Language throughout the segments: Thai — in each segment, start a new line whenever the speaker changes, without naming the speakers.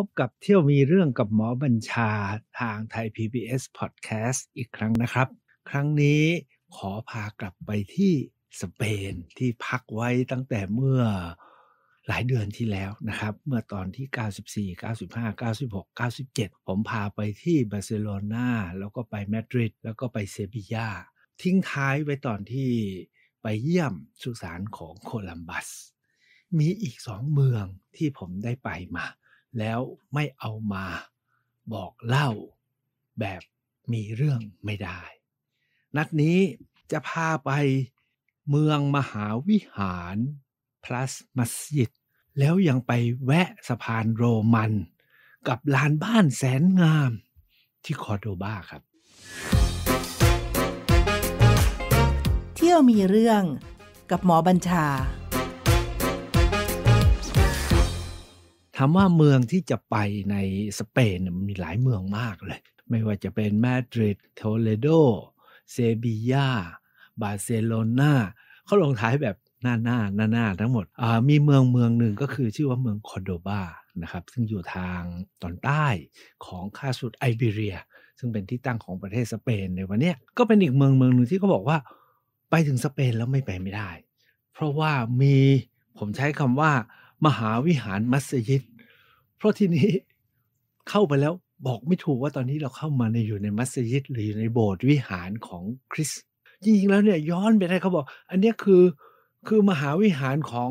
พบกับเที่ยวมีเรื่องกับหมอบัญชาทางไทย PBS Podcast อีกครั้งนะครับ ครั้งนี้ขอพากลับไปที่สเปนที่พักไว้ตั้งแต่เมื่อหลายเดือนที่แล้วนะครับ เมื่อตอนที่ 94 95 96 97 ผมพาไปที่บาร์เซโลนาแล้วก็ไปมาดริดแล้วก็ไปเซบียาทิ้งท้ายไว้ตอนที่ไปเยี่ยมสุสานของโคลัมบัส มีอีกสองเมืองที่ผมได้ไปมาแล้วไม่เอามาบอกเล่าแบบมีเรื่องไม่ได้ นัดนี้จะพาไปเมืองมหาวิหาร plus มัสยิดแล้วยังไปแวะสะพานโรมัน กับลานบ้านแสนงาม ที่คอร์โดบาครับ เที่ยวมีเรื่องกับหมอบัญชาถามว่าเมืองที่จะไปในสเปนมันมีหลายเมืองมากเลย ไม่ว่าจะเป็นมาดริดโทเลโดเซบียาบาร์เซโลนาเขาลงท้ายแบบหน้าหน้าหน้าหน้าทั้งหมดมีเมืองเมืองหนึ่งก็คือชื่อว่าเมืองคอนโดบานะครับซึ่งอยู่ทางตอนใต้ของคาสุดไอเบเรีย ซึ่งเป็นที่ตั้งของประเทศสเปนในวันนี้ก็เป็นอีกเมืองเมืองหนึ่งที่เขาบอกว่าไปถึงสเปนแล้วไม่ไปไม่ได้ เพราะว่ามีผมใช้คำว่ามหาวิหารมัสยิด เพราะที่นี้ เข้าไปแล้วบอกไม่ถูกว่าตอนนี้เราเข้ามาในอยู่ในมัสยิดหรืออยู่ในโบสถ์วิหารของคริสจริงๆแล้วเนี่ยย้อนไปได้เขาบอก อันนี้คือคือมหาวิหารของ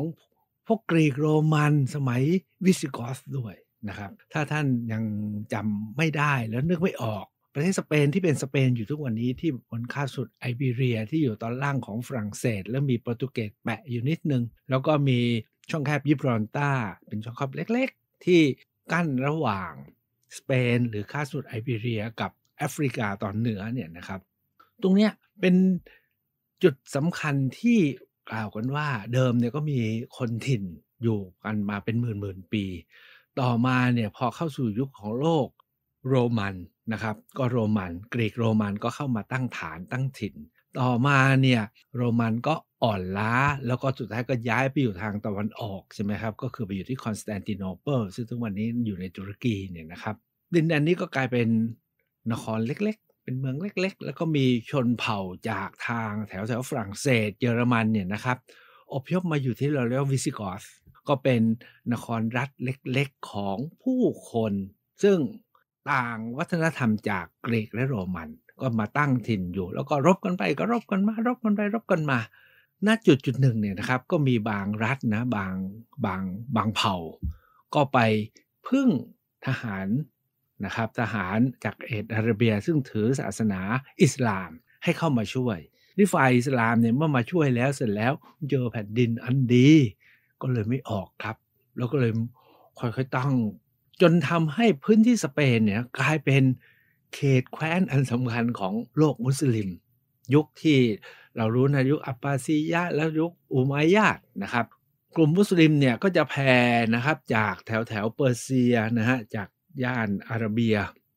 พวกกรีกโรมันสมัยวิสิกอสด้วยนะครับ ถ้าท่านยังจำไม่ได้แล้วนึกไม่ออกประเทศสเปนที่เป็นสเปนอยู่ทุกวันนี้ที่บนค่าสุดไอเบีเรียที่อยู่ตอนล่างของฝรั่งเศส แล้วมีโปรตุเกสแปะอยู่นิดนึงแล้วก็มีช่องแคบยิบรอนตาเป็นช่องแคบเล็กๆ ที่กั้นระหว่าง สเปนหรือคาสุดไอเบเรียกับแอฟริกาตอนเหนือเนี่ยนะครับ ตรงเนี้ยเป็นจุดสำคัญที่กล่าวกันว่าเดิมเนี่ยก็มีคนถิ่นอยู่กันมาเป็นหมื่นหมื่นปี ต่อมาเนี่ยพอเข้าสู่ยุคของโลกโรมันนะครับ ก็โรมันกรีกโรมันก็เข้ามาตั้งฐานตั้งถิ่น ต่อมาเนี่ยโรมันก็อ่อนล้าแล้วก็สุดท้ายก็ย้ายไปอยู่ทางตะวันออกใช่ไหมครับ ก็คือไปอยู่ที่คอนสแตนติโนเปิลซึ่งทุกวันนี้อยู่ในตุรกีเนี่ยนะครับ ดินแดนนี้ก็กลายเป็นนครเล็ก ๆ เป็นเมืองเล็ก ๆ แล้วก็มีชนเผ่าจากทางแถวแถวฝรั่งเศสเยอรมันเนี่ยนะครับอพยพมาอยู่ที่เราเรียกวิซิกอสก็เป็นนครรัฐเล็ก ๆของผู้คน ซึ่งต่างวัฒนธรรมจากกรีกและโรมัน ก็มาตั้งถิ่นอยู่ แล้วก็รบกันไปก็รบกันมา รบกันไปรบกันมาณจุดจุดหนึ่งเนี่ยนะครับก็มีบางรัฐนะบางบางบางเผ่า ก็ไปพึ่งทหารนะครับทหารจากเอธอาระเบียซึ่งถือศาสนาอิสลามให้เข้ามาช่วยนี่ฝ่ายอิสลามเนี่ยเมื่อมาช่วยแล้วเสร็จแล้วเจอแผ่นดินอันดีก็เลยไม่ออกครับ แล้วก็เลยค่อยๆตั้งจนทำให้พื้นที่สเปนเนี่ยกลายเป็นเขตแคว้นอันสำคัญของโลกมุสลิมยุคที่เรารู้ในยุคอัปบาซียะ แล้วยุคอุมัยยะนะครับ กลุ่มมุสลิมเนี่ยก็จะแผ่นะครับจากแถวแถวเปอร์เซียนะฮะจากย่านอาระเบีย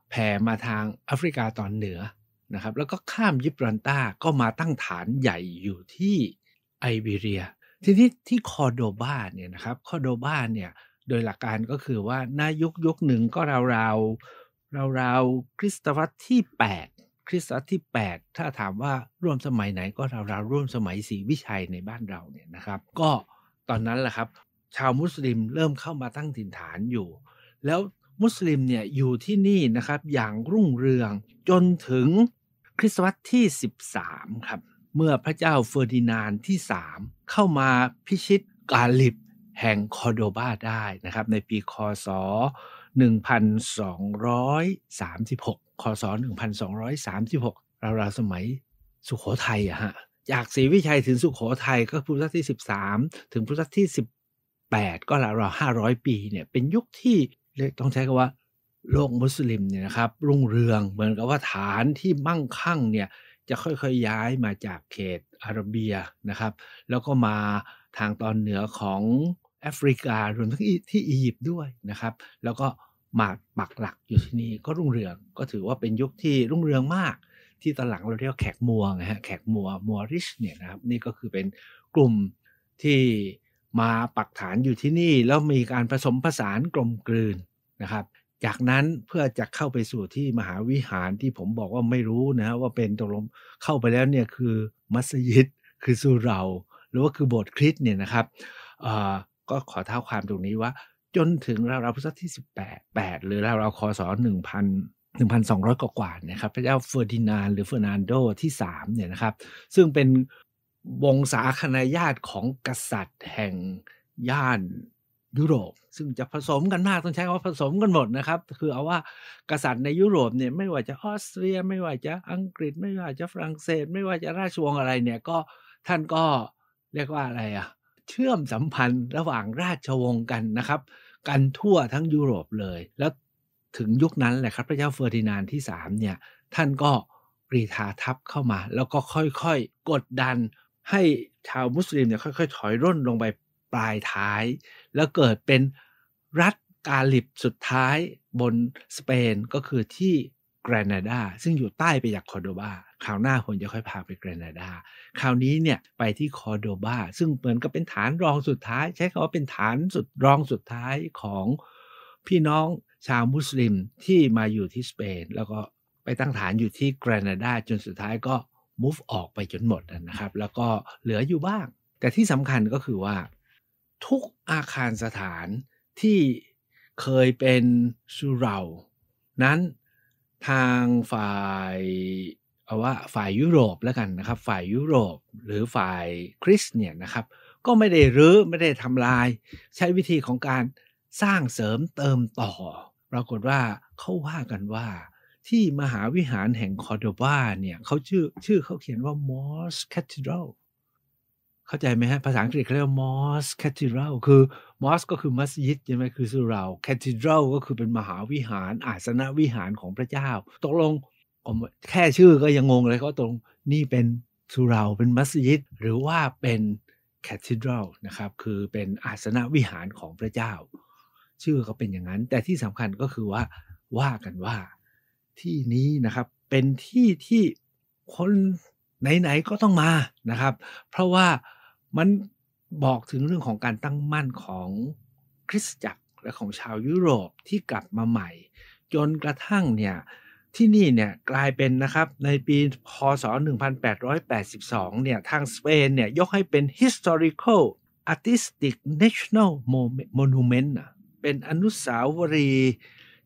แผ่มาทางแอฟริกาตอนเหนือนะครับแล้วก็ข้ามยิบรันตาก็มาตั้งฐานใหญ่อยู่ที่ไอเบีเรีย ทีนี้ที่คอโดบาเนี่ยนะครับคอโดบาเนี่ยโดยหลักการก็คือว่านายุคยุคหนึ่งก็ราวๆราวๆคริสตวรรษที่ 8คริสต์ศตวรรษที่ 8 ถ้าถามว่าร่วมสมัยไหนก็ราวๆร่วมสมัยศรีวิชัยในบ้านเราเนี่ยนะครับก็ตอนนั้นแหละครับชาวมุสลิมเริ่มเข้ามาตั้งถิ่นฐานอยู่ แล้วมุสลิมเนี่ยอยู่ที่นี่นะครับอย่างรุ่งเรืองจนถึงคริสตศตวรรษที่ 13 ครับ เมื่อพระเจ้าเฟอร์ดินานที่ 3 เข้ามาพิชิตกาลิบแห่งคอโดบาได้นะครับ ในปีคศ 1236คศ1236ราวาสมัยสุขโขทัยอะฮะจากศรีวิชัยถึงสุขโขทัยก็พุทธศตวรรษที่ 13 ถึงพุทธศตวรรษที่ 18 ก็ราวๆห้าร้อยปีเนี่ยเป็นยุคที่เรียกต้องใช้คำว่าโลกมุสลิมเนี่ยนะครับรุ่งเรืองเหมือนกับว่าฐานที่มั่งคั่งเนี่ยจะค่อยๆย้ายมาจากเขตอาระเบียนะครับ แล้วก็มาทางตอนเหนือของแอฟริการวมทั้งที่อียิปต์ด้วยนะครับ แล้วก็มาปักหลักอยู่ที่นี่ก็รุ่งเรืองก็ถือว่าเป็นยุคที่รุ่งเรืองมาก ที่ตอนหลังเราเรียกแขกมัวนะฮะแขกมัวมัวริชเนี่ยนะครับนี่ก็คือเป็นกลุ่มที่มาปักฐานอยู่ที่นี่ แล้วมีการผสมผสานกลมกลืนนะครับ จากนั้นเพื่อจะเข้าไปสู่ที่มหาวิหารที่ผมบอกว่าไม่รู้นะว่าเป็นตกลงเข้าไปแล้วเนี่ยคือมัสยิดคือสุเราหรือว่าคือโบสถ์คริสต์เนี่ยนะครับก็ขอเท้าความตรงนี้ว่าจนถึงราวาพุทธศตวรรษที่ 18 8หรือราวาคศ1000 1,200กว่ากว่านะครับพระเจ้าเฟอร์ดินานหรือเฟอร์นันโดที่3เนี่ยนะครับ ซึ่งเป็นวงศาคณาญาติของกษัตริย์แห่งย่านยุโรป ซึ่งจะผสมกันมาก ต้องใช้คำว่าผสมกันหมดนะครับ คือเอาว่ากษัตริย์ในยุโรปเนี่ยไม่ว่าจะออสเตรีย ไม่ว่าจะอังกฤษ ไม่ว่าจะฝรั่งเศสไม่ว่าจะราชวงศ์อะไรเนี่ยก็ท่านก็เรียกว่าอะไรอะเชื่อมสัมพันธ์ระหว่างราชวงศ์กันนะครับกันทั่วทั้งยุโรปเลยแล้วถึงยุคนั้นแหละครับ พระเจ้าเฟอร์ดินานที่ 3 เนี่ย ท่านก็รีธาทัพเข้ามาแล้วก็ค่อย ๆ กดดันให้ชาวมุสลิมเนี่ยค่อยๆถอยร่นลงไปปลายท้าย แล้วเกิดเป็นรัฐกาลิบสุดท้ายบนสเปนก็คือที่แกรนาดาซึ่งอยู่ใต้ไปจากคอโดบาคราวหน้าผมจะค่อยพาไปแกรนาดาคราวนี้เนี่ยไปที่คอโดบาซึ่งเหมือนกับเป็นฐานรองสุดท้าย ใช้คำว่าเป็นฐานสุดรองสุดท้ายของพี่น้องชาวมุสลิมที่มาอยู่ที่สเปน แล้วก็ไปตั้งฐานอยู่ที่แกรนาดาจนสุดท้ายก็มูฟออกไปจนหมดนะครับแล้วก็เหลืออยู่บ้าง แต่ที่สำคัญก็คือว่า ทุกอาคารสถานที่เคยเป็นสุเรานั้นทางฝ่ายเอาว่าฝ่ายยุโรปแล้วกันนะครับ ฝ่ายยุโรปหรือฝ่ายคริสเนี่ยนะครับ ก็ไม่ได้รื้อไม่ได้ทำลาย ใช้วิธีของการสร้างเสริมเติมต่อปรากฏว่าเขาว่ากันว่า ที่มหาวิหารแห่งคอร์โดบาเนี่ยเขาชื่อชื่อเขาเขียนว่ามอส s e ท a ดรัลเข้าใจไหมฮะภาษาอังกฤษเขาเรียกว่ามอสแคทเดรัลคือมอสก็คือมัสยิดใช่ไหมคือสุราแคทเดรัลก็คือเป็นมหาวิหาร อาสนะวิหารของพระเจ้า ตกลงแค่ชื่อก็ยังงงเลยก็ตรงนี่เป็นสุราเป็นมัสยิด หรือว่าเป็นแคทเดรัลนะครับ คือเป็นอาสนะวิหารของพระเจ้า ชื่อก็เป็นอย่างนั้น แต่ที่สำคัญก็คือว่าว่ากันว่าที่นี้นะครับเป็นที่ที่คนไหนๆก็ต้องมานะครับ เพราะว่ามันบอกถึงเรื่องของการตั้งมั่นของคริสตจักรและของชาวยุโรปที่กลับมาใหม่ จนกระทั่งเนี่ยที่นี่เนี่ยกลายเป็นนะครับในปีพศ 1882เนี่ยทางสเปนเนี่ยยกให้เป็น historical artistic national monument นะเป็นอนุสาวรีย์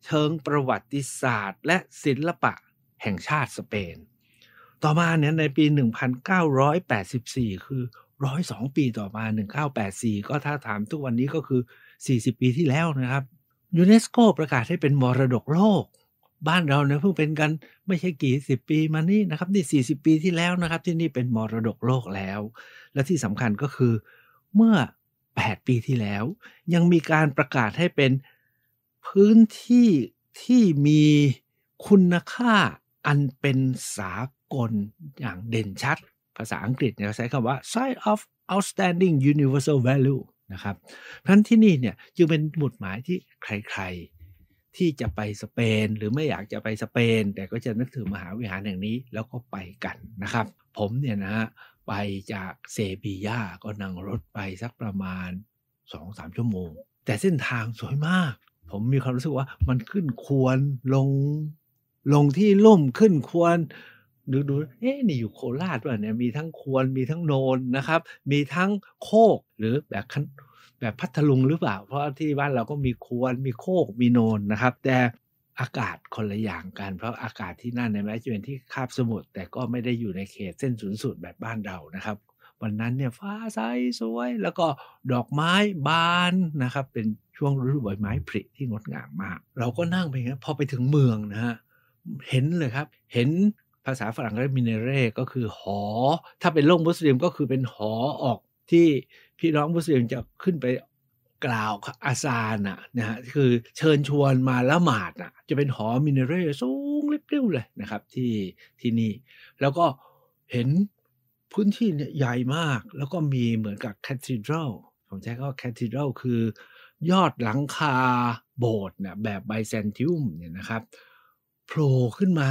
เชิงประวัติศาสตร์และศิลปะแห่งชาติสเปน ต่อมาเนี่ยในปี 1984 คือร้อยสองปีต่อมาหนึ่งเก้าแปดสี่ก็ถ้าถามทุกวันนี้ก็คือสี่สิบปีที่แล้วนะครับยูเนสโกประกาศให้เป็นมรดกโลกบ้านเราเนี่ยเพิ่งเป็นกันไม่ใช่กี่สิบปีมานี่นะครับนี่สสี่ิบปีที่แล้วนะครับที่นี่เป็นมรดกโลกแล้ว และที่สำคัญก็คือเมื่อ 8 ปีที่แล้ว ยังมีการประกาศให้เป็นพื้นที่ที่มีคุณค่าอันเป็นสากลอย่างเด่นชัดภาษาอังกฤษเนี่ยใช้คำว่า side of outstanding universal value นะครับเพราะั้นที่นี่เนี่ยจึงเป็นหมุดหมายที่ใครๆ ที่จะไปสเปน หรือไม่อยากจะไปสเปน แต่ก็จะนึกถึงมหาวิหารแห่งนี้ แล้วก็ไปกันนะครับ ผมเนี่ยนะไปจากเซบียาก็นั่งรถไปสักประมาณ 2-3 ชั่วโมง แต่เส้นทางสวยมาก ผมมีความรู้สึกว่ามันขึ้นควรลง ลงที่ล่มขึ้นควรดูดูเอ๊ะ นี่อยู่โคราชว่ะเนี่ย มีทั้งควรมีทั้งโนนนะครับ มีทั้งโคกหรือแบบแบบพัทลุงหรือเปล่า เพราะที่บ้านเราก็มีควรมีโคก มีโนนนะครับ แต่อากาศคนละอย่างกัน เพราะอากาศที่นั่นในแม้จะเป็นที่คาบสมุทรแต่ก็ไม่ได้อยู่ในเขตเส้นศูนย์สูตรแบบบ้านเรา นะครับ วันนั้นเนี่ยฟ้าใสสวย แล้วก็ดอกไม้บานนะครับ เป็นช่วงฤดูใบไม้ผลิที่งดงามมาก เราก็นั่งไปงั้นพอไปถึงเมืองนะฮะ เห็นเลยครับ เห็นภาษาฝรั่งเรียกมินเนเร่ก็คือหอ ถ้าเป็นโลกมุสลิมก็คือเป็นหอออกที่พี่น้องมุสลิมจะขึ้นไปกล่าวอาซาน่ะนะฮะคือเชิญชวนมาละหมาดอ่ะจะเป็นหอมินเนเร่สูงเรียบๆเลยนะครับที่ที่นี่ แล้วก็เห็นพื้นที่เนี่ยใหญ่มาก แล้วก็มีเหมือนกับแคทธเดรัลผมใช้ก็แคทธเดรัลคือ ยอดหลังคาโบสถ์เนี่ยแบบไบแซนทิวมเนี่ยนะครับโผล่ขึ้นมา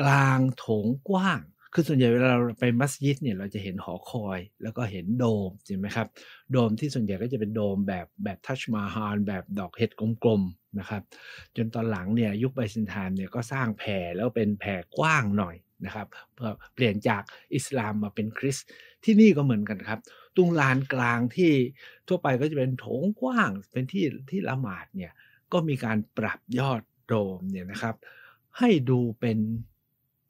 กลางโถงกว้าง คือส่วนใหญ่เวลาเราไปมัสยิดเนี่ยเราจะเห็นหอคอยแล้วก็เห็นโดมใช่ไหมครับ โดมที่ส่วนใหญ่ก็จะเป็นโดมแบบแบบทัชมาฮาลแบบดอกเห็ดกลมๆนะครับ จนตอนหลังเนี่ยยุคไบเซนทานเนี่ยก็สร้างแผ่แล้วเป็นแผ่กว้างหน่อยนะครับเพื่อเปลี่ยนจากอิสลามมาเป็นคริสต์ที่นี่ก็เหมือนกันครับ ตรงลานกลางที่ทั่วไปก็จะเป็นโถงกว้างเป็นที่ที่ละหมาดเนี่ยก็มีการปรับยอดโดมเนี่ยนะครับ ให้ดูเป็น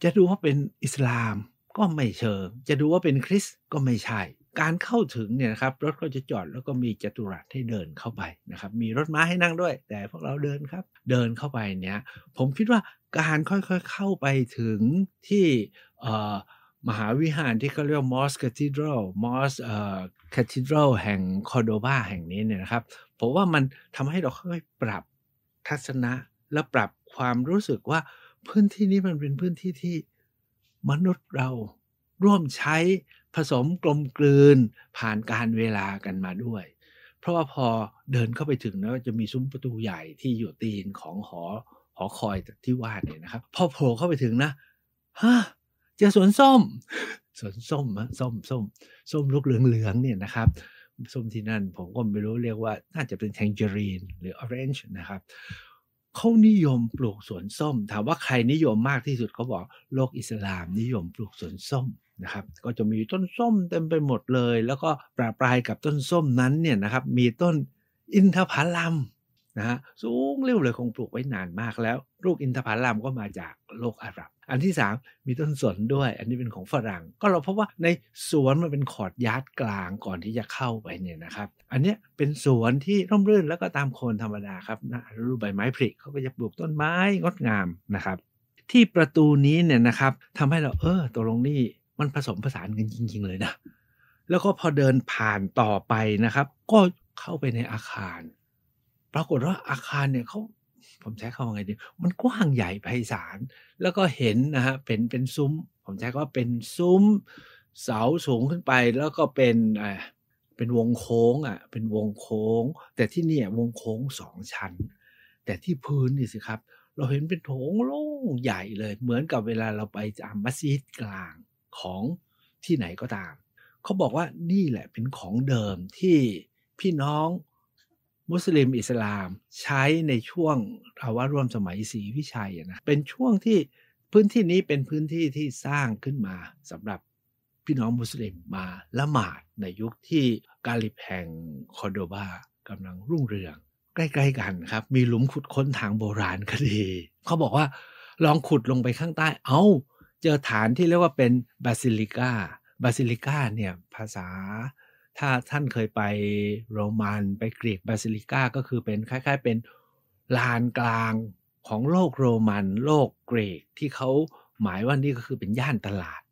จะดูว่าเป็นอิสลามก็ไม่เชิง จะดูว่าเป็นคริสก็ไม่ใช่ การเข้าถึงเนี่ยนะครับรถก็จะจอดแล้วก็มีจัตุรัสให้เดินเข้าไปนะครับ มีรถม้าให้นั่งด้วย แต่พวกเราเดินครับ เดินเข้าไปเนี่ยผมคิดว่าการค่อยๆเข้าไปถึงที่มหาวิหารที่เขาเรียกมอสคาทิดรัลมอสเอ่อคาทิดรัลแห่งคอโดบาแห่งนี้เนี่ยนะครับผมว่ามันทำให้เราค่อยๆปรับทัศนะและปรับความรู้สึกว่าพื้นที่นี้มันเป็นพื้นที่ที่มนุษย์เราร่วมใช้ผสมกลมกลืนผ่านการเวลากันมาด้วย เพราะว่าพอเดินเข้าไปถึงแล้วจะมีซุ้มประตูใหญ่ที่อยู่ตีนของหอหอคอยที่ว่าเนี่ยนะครับ พอโผล่เข้าไปถึงนะฮะเจอสวนส้มสวนส้มะส้มส้ม ส้มลูกเหลืองเหลืองเนี่ยนะครับส้มที่นั่น ผมก็ไม่รู้เรียกว่าน่าจะเป็นแทงเจอรีน หรือออเรนจ์นะครับเขานิยมปลูกสวนส้มถามว่าใครนิยมมากที่สุดเขาบอกโลกอิสลาม นิยมปลูกสวนส้มนะครับก็จะมีต้นส้มเต็มไปหมดเลย แล้วก็ปลาปลายกับต้นส้มนั้นเนี่ยนะครับมีต้นอินทผลัมนะฮะสูงเร็วเลยคงปลูกไว้นานมาก แล้ว ลูกอินทผลัมก็มาจากโลกอาหรับอันที่สามมีต้นสนด้วย อันนี้เป็นของฝรั่ง ก็เราพบว่าในสวนมันเป็นขอดยาร์ดกลางก่อนที่จะเข้าไปเนี่ยนะครับ อันนี้เป็นสวนที่ร่มรื่นแล้วก็ตามโคนธรรมดาครับนะรูปใบไม้ผลิเขาก็จะปลูกต้นไม้งดงามนะครับ ที่ประตูนี้เนี่ยนะครับทำให้เราเออตัวลงนี่มันผสมผสานกันจริงๆเลยนะแล้วก็พอเดินผ่านต่อไปนะครับ ก็เข้าไปในอาคารปรากฏว่าอาคารเนี่ยเขาผมใช้คำว่าไงดีมันกว้างใหญ่ไพศาล แล้วก็เห็นนะฮะ เป็นเป็นซุ้ม ผมใช้ก็ว่าเป็นซุ้มเสาสูงขึ้นไป แล้วก็เป็นอ่าเป็นวงโค้งอ่ะ เป็นวงโค้ง แต่ที่นี่วงโค้งสองชั้น แต่ที่พื้นนี่สิครับ เราเห็นเป็นโถงโล่งใหญ่เลย เหมือนกับเวลาเราไปจามัสยิดกลางของที่ไหนก็ตาม เขาบอกว่านี่แหละเป็นของเดิมที่พี่น้องมุสลิมอิสลามใช้ในช่วงภาวะร่วมสมัยศรีวิชัยนะเป็นช่วงที่พื้นที่นี้เป็นพื้นที่ที่สร้างขึ้นมาสำหรับพี่น้องมุสลิมมาละหมาดในยุคที่กาลิบแห่งคอโดบากำลังรุ่งเรือง ใกล้ๆกันครับ มีหลุมขุดค้นทางโบราณคดี เขาบอกว่าลองขุดลงไปข้างใต้เอา้าเจอฐานที่เรียกว่าเป็นบาซิลิกา บาซิลิกาเนี่ยภาษาถ้าท่านเคยไปโรมัน ไปกรีกบาซิลิกา ก็คือเป็นคล้ายๆ เป็นลานกลางของโลกโรมันโลกกรีกที่เขาหมายว่านี่ก็คือเป็นย่านตลาด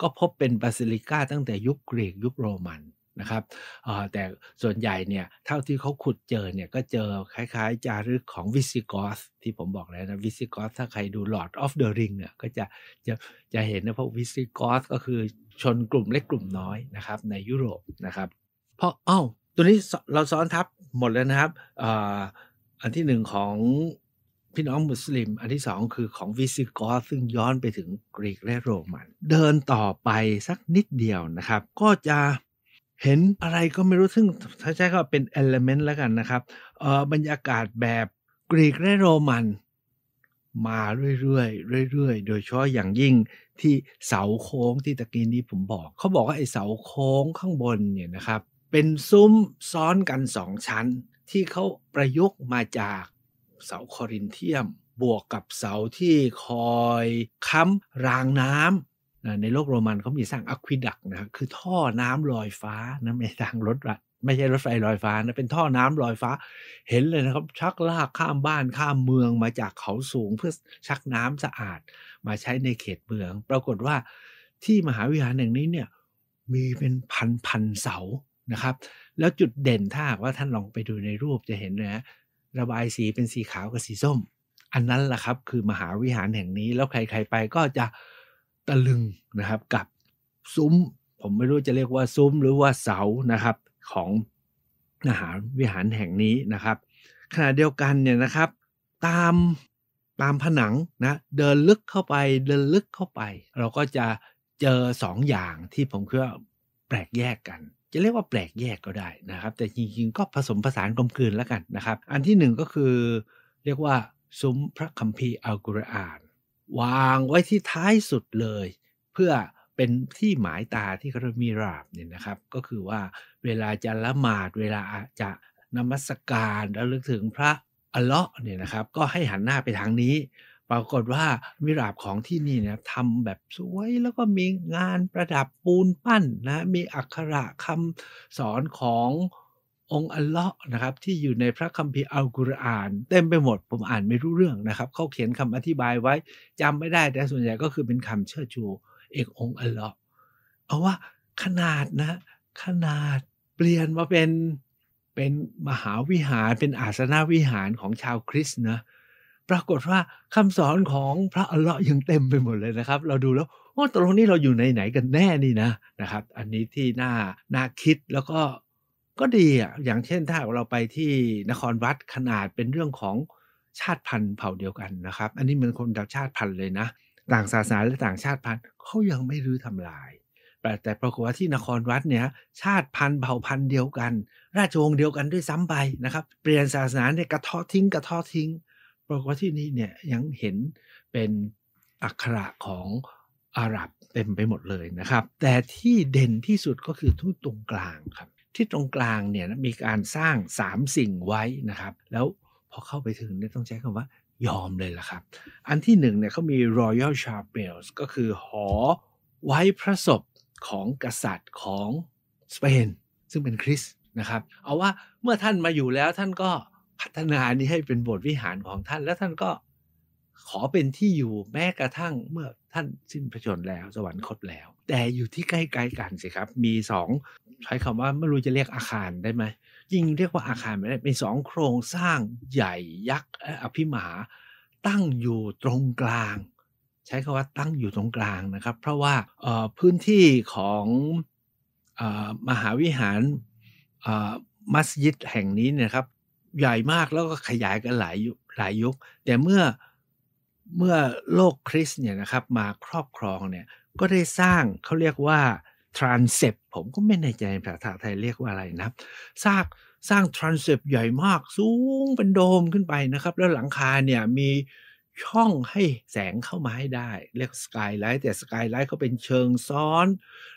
ก็พบเป็นบาซิลิกาตั้งแต่ยุคกรีกยุคโรมันนะครับแต่ส่วนใหญ่เนี่ยเท่าที่เขาขุดเจอเนี่ยก็เจอคล้าย ๆ จารึกของวิซิกอสที่ผมบอกแล้วนะวิซิกอสถ้าใครดู Lord of the Ring เนี่ยก็จะจะจะเห็นนะเพราะวิซิกอสก็คือชนกลุ่มเล็กกลุ่มน้อยนะครับในยุโรปนะครับ เพราะอ้าวตัวนี้เราซ้อนทับหมดแล้วนะครับออันที่หนึ่งของพี่น้องมุสลิม อันที่สองคือของวิซิกอสซึ่งย้อนไปถึงกรีกและโรมันเดินต่อไปสักนิดเดียวนะครับ ก็จะเห็นอะไรก็ไม่รู้ซึ่งถ้าใช้ก็เป็นเอลเมนต์แล้วกันนะครับ เออบรรยากาศแบบกรีกและโรมัน มาเรื่อยๆเรื่อยๆ โดยเฉพาะอย่างยิ่งที่เสาโค้งที่ตะกี้นี้ผมบอก เขาบอกว่าไอ้เสาโค้งข้างบนเนี่ยนะครับ เป็นซุ้มซ้อนกันสองชั้นที่เขาประยุกต์มาจากเสาคอรินเทียมบวกกับเสาที่คอยค้ำรางน้ำในโลกโรมันเขามีสร้างอะควิดักนะครับคือท่อน้ำลอยฟ้านะไม่ทางรถ ไม่ใช่รถไฟลอยฟ้านะเป็นท่อน้ำลอยฟ้า เห็นเลยนะครับชักลากข้ามบ้านข้ามเมือง มาจากเขาสูงเพื่อชักน้ำสะอาด มาใช้ในเขตเมือง ปรากฏว่า ที่มหาวิหารแห่งนี้เนี่ย มีเป็นพันพันเสานะครับ แล้วจุดเด่นถ้า ว่าท่านลองไปดูในรูปจะเห็นนะระบายสีเป็นสีขาวกับสีส้ม อันนั้นแหละครับคือมหาวิหารแห่งนี้ แล้วใครๆไปก็จะตะลึงนะครับกับซุ้มผมไม่รู้จะเรียกว่าซุ้ม หรือว่าเสานะครับ ของมหาวิหารแห่งนี้นะครับขณะเดียวกันเนี่ยนะครับ ตาม ตามผนังนะเดินลึกเข้าไปเดินลึกเข้าไป เราก็จะเจอสองอย่างที่ผมคิดว่าแปลกแยกกัน จะเรียกว่าแปลกแยกก็ได้นะครับ แต่จริงๆก็ผสมผสานกลมกลืนแล้วกันนะครับ อันที่หนึ่งก็คือเรียกว่าซุ้มพระคัมภีร์อัลกุรอานวางไว้ที่ท้ายสุดเลย เพื่อเป็นที่หมายตาที่เขาเรียกมีราบเนี่ยนะครับ ก็คือว่าเวลาจะละหมาดเวลาจะนมัสการระลึกถึงพระอัลเลาะห์เนี่ยนะครับ ก็ให้หันหน้าไปทางนี้ ปรากฏว่ามิราบของที่นี่เนี่ยทำแบบสวย แล้วก็มีงานประดับปูนปั้นนะมีอักขระคำสอนขององค์อัลเลาะห์นะครับที่อยู่ในพระคัมภีร์อัลกุรอาน เต็มไปหมด ผมอ่านไม่รู้เรื่องนะครับ เขาเขียนคำอธิบายไว้จำไม่ได้ แต่ส่วนใหญ่ก็คือเป็นคำเชิดชูเอกองค์อัลเลาะห์เอาว่าขนาดนะ ขนาดเปลี่ยนมาเป็นเป็นมหาวิหารเป็นอาสนาวิหารของชาวคริสต์นะปรากฏว่าคำสอนของพระอัลเลาะห์ยังเต็มไปหมดเลยนะครับ เราดูแล้วว่าตรงนี้เราอยู่หนไหนกันแน่นี่นะนะครับ อันนี้ที่น่าน่าคิดแล้วก็ก็ดีอ่ะอย่างเช่นถ้าเราไปที่นครวัดขนาดเป็นเรื่องของชาติพันธุ์เผ่าเดียวกันนะครับ อันนี้มันคนต่างชาติพันธุ์เลยนะ ต่างศาสนาและต่างชาติพันธุ์เขายังไม่รื้อทำลาย แต่แต่ปรากฏว่าที่นครวัดเนี่ยชาติพันธุ์เผ่าพันธุ์เดียวกัน ราชวงศ์เดียวกันด้วยซ้ำไปนะครับ เปลี่ยนศาสนาเนี่ยกระท้อทิ้งกระท้อทิ้ง ปรากฏว่าที่นี่เนี่ยยังเห็นเป็นอักขระของอาหรับเต็มไปหมดเลยนะครับ แต่ที่เด่นที่สุดก็คือทุ่ตรงกลางครับที่ตรงกลางเนี่ยมีการสร้าง 3 สิ่งไว้นะครับ แล้วพอเข้าไปถึงเนี่ยต้องใช้คำว่ายอมเลยล่ะครับ อันที่หนึ่งเนี่ยเขามี Royal c h a p e l ก็คือหอไว้พระศพของกษัตริย์ของสเปนซึ่งเป็นคริสนะครับเอาว่าเมื่อท่านมาอยู่แล้วท่านก็พัฒนานี้ให้เป็นโบสถ์วิหารของท่านแล้วท่านก็ขอเป็นที่อยู่แม้กระทั่งเมื่อท่านสิ้นพระชนแล้ว สวรรคตแล้ว แต่อยู่ที่ใกล้ๆกันสิครับมีสองใช้คำว่า ไม่รู้จะเรียกอาคารได้ไหมยิ่งเรียกว่าอาคารไม่ได้เป็นสองโครงสร้างใหญ่ยักษ์อภิมหาตั้งอยู่ตรงกลาง ใช้คาว่าตั้งอยู่ตรงกลางนะครับ เพราะว่าพื้นที่ของอมหาวิหารมัสยิดแห่งนี้นะครับ ใหญ่มากแล้วก็ขยายกันหลายยุคหลายยุคแต่เมื่อเมื่อโลกคริสเนี่ยนะครับมาครอบครองเนี่ยก็ได้สร้างเขาเรียกว่าทรานเซปผมก็ไม่แน่ใจ ภาษาไทยเรียกว่าอะไรนะสร้างสร้างทรานเซปใหญ่มากสูงเป็นโดมขึ้นไปนะครับ แล้วหลังคาเนี่ยมีช่องให้แสงเข้ามาให้ได้ เรียกสกายไลท์แต่สกายไลท์เขาเป็นเชิงซ้อน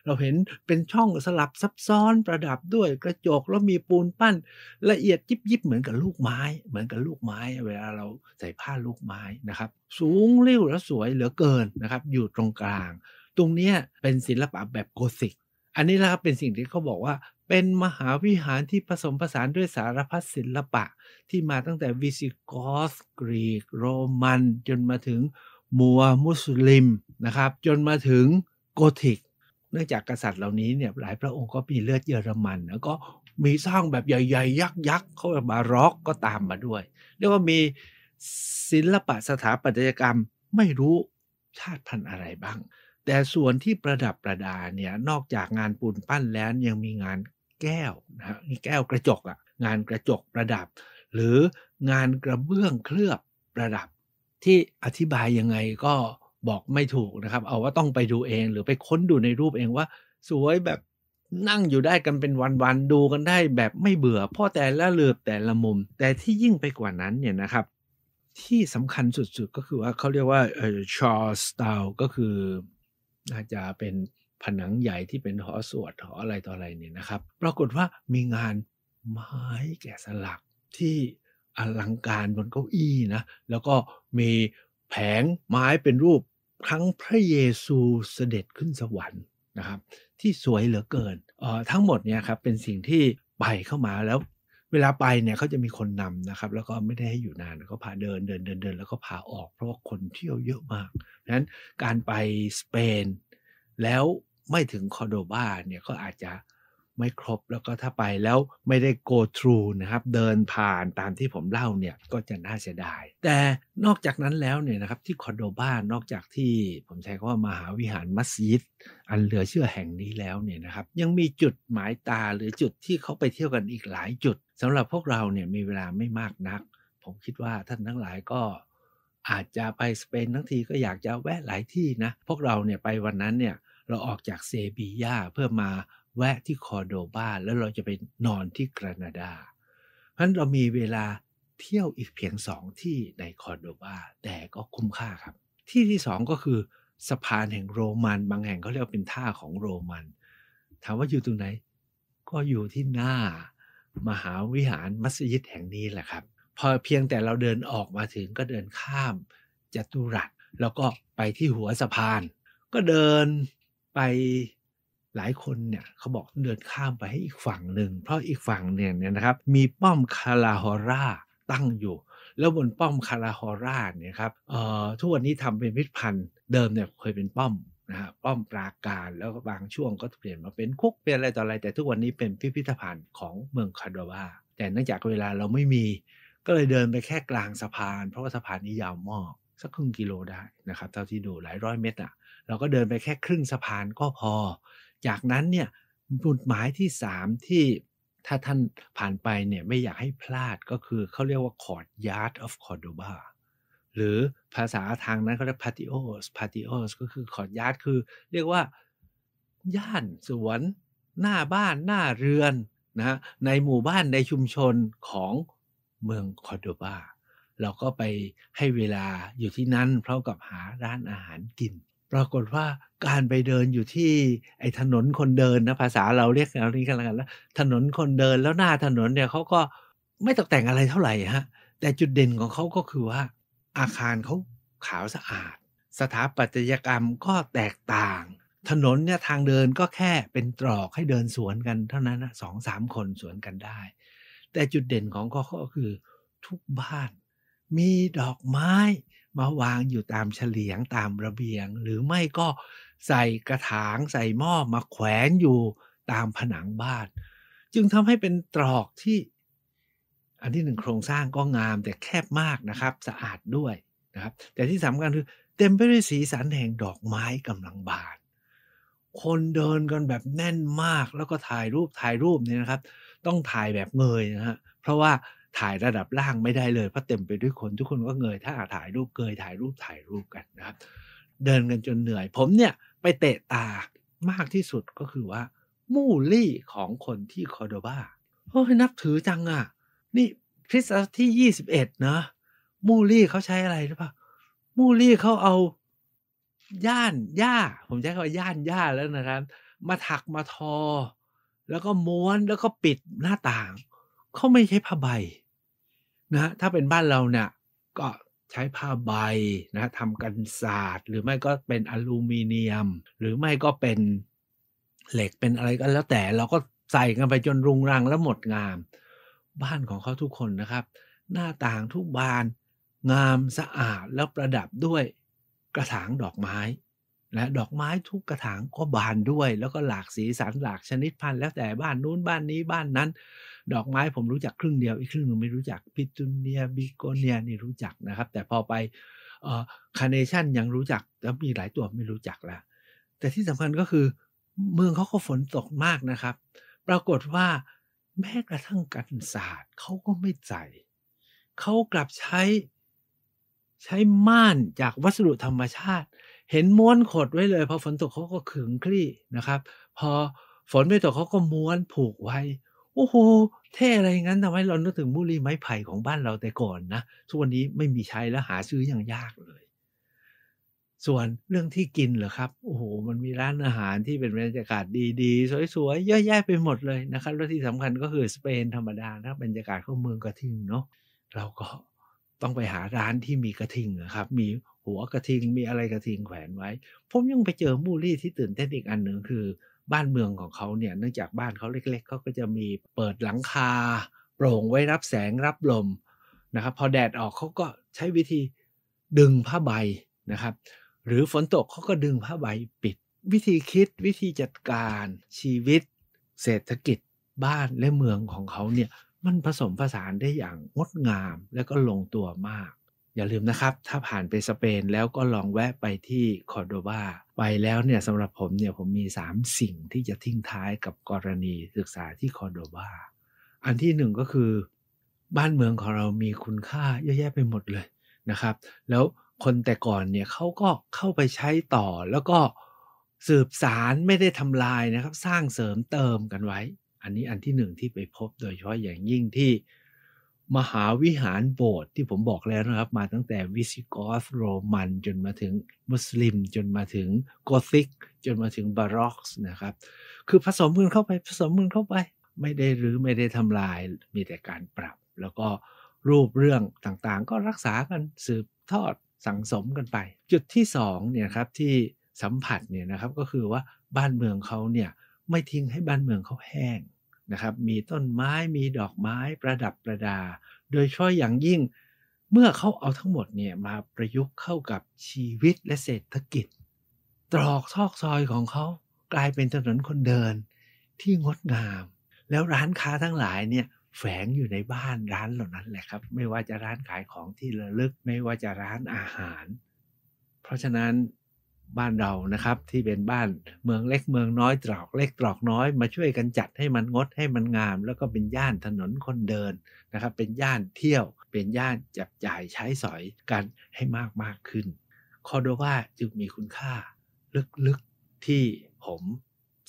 เราเห็นเป็นช่องสลับซับซ้อนประดับด้วยกระจก แล้วมีปูนปั้นละเอียดยิบยิบเหมือนกับลูกไม้ เหมือนกับลูกไม้ เวลาเราใส่ผ้าลูกไม้นะครับ สูงเรี่ยวและสวยเหลือเกินนะครับ อยู่ตรงกลางตรงเนี้ยเป็นศิลปะแบบโกธิก อันนี้นะครับเป็นสิ่งที่เขาบอกว่า เป็นมหาวิหารที่ผสมผสานด้วยสารพัดศิลปะที่มาตั้งแต่วิซิกอสกรีกโรมัน จนมาถึงมัวมุสลิมนะครับจนมาถึงโกธิกเนื่องจากกษัตริย์เหล่านี้เนี่ยหลายพระองค์ก็มีเลือดเยอรมันแล้วก็มีสร้างแบบใหญ่ๆยักษ์ๆเขาแบารอกก็ตามมาด้วย เรียกว่ามีศิลปะสถาปัตยกรรมไม่รู้ชาติพันธุ์อะไรบ้างแต่ส่วนที่ประดับประดาเนี่ยนอกจากงานปูนปั้นแล้วยังมีงานแก้วนะมีแก้วกระจกอะงานกระจกประดับ หรืองานกระเบื้องเคลือบประดับ ที่อธิบายยังไงก็บอกไม่ถูกนะครับ เอาว่าต้องไปดูเองหรือไปค้นดูในรูปเองว่า สวยแบบนั่งอยู่ได้กันเป็นวันๆดูกันได้แบบไม่เบื่อพ่อแต่ละเลือบแต่ละมุม แต่ที่ยิ่งไปกว่านั้นเนี่ยนะครับ ที่สำคัญสุดๆ ก็คือว่าเขาเรียกว่าเออชอร์สตาลก็คือน่าจจะเป็นผนังใหญ่ที่เป็นหอสวดหออะไรต่ออะไรเนี่ยนะครับ ปรากฏว่ามีงานไม้แกะสลักที่อลังการบนเก้าอี้นะ แล้วก็มีแผงไม้เป็นรูปครั้งพระเยซูเสด็จขึ้นสวรรค์นะครับ ที่สวยเหลือเกินออทั้งหมดเนี่ยครับเป็นสิ่งที่ไปเข้ามาแล้วเวลาไปเนี่ยเขาจะมีคนนำนะครับ แล้วก็ไม่ได้ให้อยู่นานก็พาเดินเดินเดินเดินแล้วก็พาออกเพราะว่าคนเที่ยวเยอะมากดังนั้นการไปสเปนแล้วไม่ถึงคอโดบาเนี่ย ก็อาจจะไม่ครบแล้วก็ถ้าไปแล้วไม่ได้ go through นะครับเดินผ่านตามที่ผมเล่าเนี่ยก็จะน่าเสียดาย แต่นอกจากนั้นแล้วเนี่ยนะครับที่คอนโดบ้านนอกจากที่ผมใช้คำว่า มหาวิหารมัสยิดอันเหลือเชื่อแห่งนี้แล้วเนี่ยนะครับ ยังมีจุดหมายตาหรือจุดที่เขาไปเที่ยวกันอีกหลายจุดสำหรับพวกเราเนี่ยมีเวลาไม่มากนัก ผมคิดว่าท่านทั้งหลายก็อาจจะไปสเปนทั้งทีก็อยากจะแวะหลายที่นะพวกเราเนี่ยไปวันนั้นเนี่ยเราออกจากเซบียาเพื่อมาแวะที่คอร์โดบาแล้วเราจะไปนอนที่กรานาดาเพราะฉะนั้นเรามีเวลาเที่ยวอีกเพียงสองที่ในคอร์โดบาแต่ก็คุ้มค่าครับ ที่ที่สองก็คือสะพานแห่งโรมัน บางแห่งเขาเรียกเป็นท่าของโรมัน ถามว่าอยู่ตรงไหน ก็อยู่ที่หน้ามหาวิหารมัสยิดแห่งนี้แหละครับ พอเพียงแต่เราเดินออกมาถึงก็เดินข้ามจัตุรัส แล้วก็ไปที่หัวสะพาน ก็เดินไปหลายคนเนี่ย เขาบอกเดินข้ามไปให้อีกฝั่งหนึ่ง เพราะอีกฝั่งเนี่ยนะครับ มีป้อมคาราฮอร่าตั้งอยู่ แล้วบนป้อมคาราฮอร่าเนี่ยครับทุกวันนี้ทำเป็นพิพิธภัณฑ์เดิมเนี่ยเคยเป็นป้อมนะฮะป้อมปราการแล้วบางช่วงก็เปลี่ยนมาเป็นคุกเป็นอะไรต่ออะไรแต่ทุกวันนี้เป็นพิพิธภัณฑ์ของเมืองคาดวาแต่เนื่องจากเวลาเราไม่มี ก็เลยเดินไปแค่กลางสะพาน เพราะว่าสะพานนี้ยาวมากสักครึ่งกิโลได้นะครับเท่าที่ดูหลายร้อยเมตรอ่ะเราก็เดินไปแค่ครึ่งสะพานก็พอ จากนั้นเนี่ยจุดหมายที่ 3 ที่ถ้าท่านผ่านไปเนี่ยไม่อยากให้พลาดก็คือเขาเรียกว่า Courtyard of Cordoba หรือภาษาทางนั้นเขาเรียก patios patios ก็คือขอดยาดคือ เรียกว่าย่านสวนหน้าบ้านหน้าเรือนนะในหมู่บ้านในชุมชนของเมืองคอร์โดบาเราก็ไปให้เวลาอยู่ที่นั่นเพราอกับหาร้านอาหารกินปรากฏว่าการไปเดินอยู่ที่ไอ้ถนนคนเดินนะภาษาเราเรียกเรานี้กันแล้วกันแล้ว ถนนคนเดินแล้วหน้าถนนเนี่ยเขาก็ไม่ตกแต่งอะไรเท่าไหร่ฮะ แต่จุดเด่นของเขาก็คือว่าอาคารเขาขาวสะอาด สถาปัตยกรรมก็แตกต่าง ถนนเนี่ยทางเดินก็แค่เป็นตรอกให้เดินสวนกันเท่านั้นนะสองสามคนสวนกันได้ แต่จุดเด่นของเขาก็คือทุกบ้าน มีดอกไม้มาวางอยู่ตามเฉลียงตามระเบียง หรือไม่ก็ใส่กระถางใส่หม้อมาแขวนอยู่ตามผนังบ้านจึงทำให้เป็นตรอกที่อันที่หนึ่งโครงสร้างก็งามแต่แคบมากนะครับ สะอาดด้วยนะครับแต่ที่สำคัญคือเต็มไปด้วยสีสันแห่งดอกไม้กำลังบานคนเดินกันแบบแน่นมากแล้วก็ถ่ายรูปถ่ายรูปเนี่ยนะครับ ต้องถ่ายแบบเงยนะฮะเพราะว่าถ่ายระดับล่างไม่ได้เลย เพราะเต็มไปด้วยคนทุกคนก็เงยถ้าถ่ายรูปเกยถ่ายรูปถ่ายรูปกันนะครับเดินกันจนเหนื่อย ผมเนี่ยไปเตะตามากที่สุดก็คือว่ามูลี่ของคนที่คอร์โดบาเฮ้ยนับถือจังอะ่ะนี่คริสต์ศตวรรษที่ยี่สิบเอ็ดเนาะมูลี่เขาใช้อะไรหรือเปล่ามูลี่เขาเอาย่านหญ้า ผมใช้คำว่าย่านหญ้าแล้วนะครับมาถักมาทอ แล้วก็ม้วนแล้วก็ปิดหน้าต่างเขาไม่ใช้ผ้าใบนะถ้าเป็นบ้านเราเนี่ยก็ใช้ผ้าใบนะทำกันศาสตร์ หรือไม่ก็เป็นอลูมิเนียม หรือไม่ก็เป็นเหล็กเป็นอะไรก็แล้วแต่เราก็ใส่กันไปจนรุงรังแล้วหมดงามบ้านของเขาทุกคนนะครับ หน้าต่างทุกบาน งามสะอาดแล้วประดับด้วยกระถางดอกไม้นะดอกไม้ทุกกระถางก็บานด้วย แล้วก็หลากสีสันหลากชนิดพันธุ์แล้วแต่บ้านนู้นบ้านนี้บ้านนั้น ดอกไม้ผมรู้จักครึ่งเดียว อีกครึ่งหนึ่งไม่รู้จักพิจูเนียบิโกเนียนี่รู้จักนะครับ แต่พอไปคาเนชั่นยังรู้จักแล้วมีหลายตัวไม่รู้จักแล้วแต่ที่สำคัญก็คือ เมืองเขาก็ฝนตกมากนะครับ ปรากฏว่าแม้กระทั่งกันศาสตร์ เขาก็ไม่ใจ เขากลับใช้ใช้ม่านจากวัสดุธรรมชาติ เห็นม้วนขดไว้เลย พอฝนตกเขาก็ขึงคลี่นะครับ พอฝนไม่ตกเขาก็ม้วนผูกไว้ โอ้โหเท่อะไรงั้นทำให้เรานึกถึงบุรีไม้ไผ่ของบ้านเราแต่ก่อนนะ ทุกวันนี้ไม่มีใช้แล้ว หาซื้ออย่างยากเลยส่วนเรื่องที่กินเหรอครับโอ้โหมันมีร้านอาหารที่เป็นบรรยากาศดีๆสวยๆเยอะแยะไปหมดเลยนะครับ แล้วที่สำคัญก็คือสเปนธรรมดานะบรรยากาศของเมืองกระทิงเนาะเราก็ต้องไปหาร้านที่มีกระทิงนะครับ มีหัวกระทิงมีอะไรกระทิงแขวนไว้ผมยังไปเจอมูรี่ที่ตื่นเต้นอีกอันหนึ่งคือบ้านเมืองของเขาเนี่ยเนื่องจากบ้านเขาเล็กๆเขาก็จะมีเปิดหลังคา โปร่งไว้รับแสงรับลมนะครับ พอแดดออกเขาก็ใช้วิธีดึงผ้าใบนะครับหรือฝนตกเขาก็ดึงผ้าใบปิด วิธีคิดวิธีจัดการ ชีวิต เศรษฐกิจ บ้านและเมืองของเขาเนี่ยมันผสมผสานได้อย่างงดงาม และก็ลงตัวมาก อย่าลืมนะครับ ถ้าผ่านไปสเปนแล้วก็ลองแวะไปที่คอร์โดบาไปแล้วเนี่ยสำหรับผมเนี่ยผมมี 3 สิ่งที่จะทิ้งท้ายกับกรณีศึกษาที่คอร์โดบาอันที่หนึ่งก็คือบ้านเมืองของเรามีคุณค่าเยอะแยะไปหมดเลยนะครับ แล้วคนแต่ก่อนเนี่ยเขาก็เข้าไปใช้ต่อ แล้วก็สืบสารไม่ได้ทำลายนะครับสร้างเสริมเติมกันไว้ อันนี้อันที่หนึ่งที่ไปพบโดยเฉพาะอย่างยิ่งที่ มหาวิหารโบสถ์ที่ผมบอกแล้วนะครับ มาตั้งแต่วิสิกอสโรมันจนมาถึงมุสลิมจนมาถึงโกธิกจนมาถึงบารอกนะครับคือผสมกันเข้าไปผสมกันเข้าไปไม่ได้รื้อไม่ได้ทำลายมีแต่การปรับ แล้วก็รูปเรื่องต่างๆก็รักษากันสืบทอดสังสมกันไปจุดที่2เนี่ยครับที่สัมผัสเนี่ยนะครับก็คือว่าบ้านเมืองเขาเนี่ยไม่ทิ้งให้บ้านเมืองเขาแห้งนะครับมีต้นไม้มีดอกไม้ประดับประดาโดยช่วยอย่างยิ่งเมื่อเขาเอาทั้งหมดเนี่ยมาประยุกต์เข้ากับชีวิตและเศรษฐกิจ ตรอกซอกซอยของเขากลายเป็นถนนคนเดินที่งดงามแล้วร้านค้าทั้งหลายเนี่ยแฝงอยู่ในบ้านร้านเหล่านั้นแหละครับ ไม่ว่าจะร้านขายของที่ระลึกไม่ว่าจะร้านอาหาร เพราะฉะนั้นบ้านเรานะครับที่เป็นบ้านเมืองเล็กเมืองน้อย ตรอกเล็กตรอกน้อยมาช่วยกันจัดให้มันงดให้มันงาม แล้วก็เป็นย่านถนนคนเดินนะครับ เป็นย่านเที่ยวเป็นย่านจับจ่ายใช้สอยกันให้มากมากขึ้น คอโดว่าจึงมีคุณค่าลึก ๆที่ผม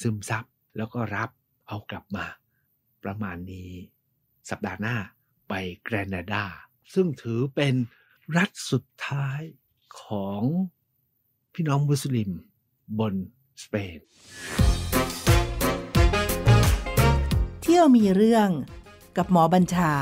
ซึมซับแล้วก็รับเอากลับมาประมาณนี้สัปดาห์หน้าไปแกรนาดา ซึ่งถือเป็นรัฐสุดท้ายของพี่น้องมุสลิมบนสเปน เที่ยวมีเรื่องกับหมอบัญชา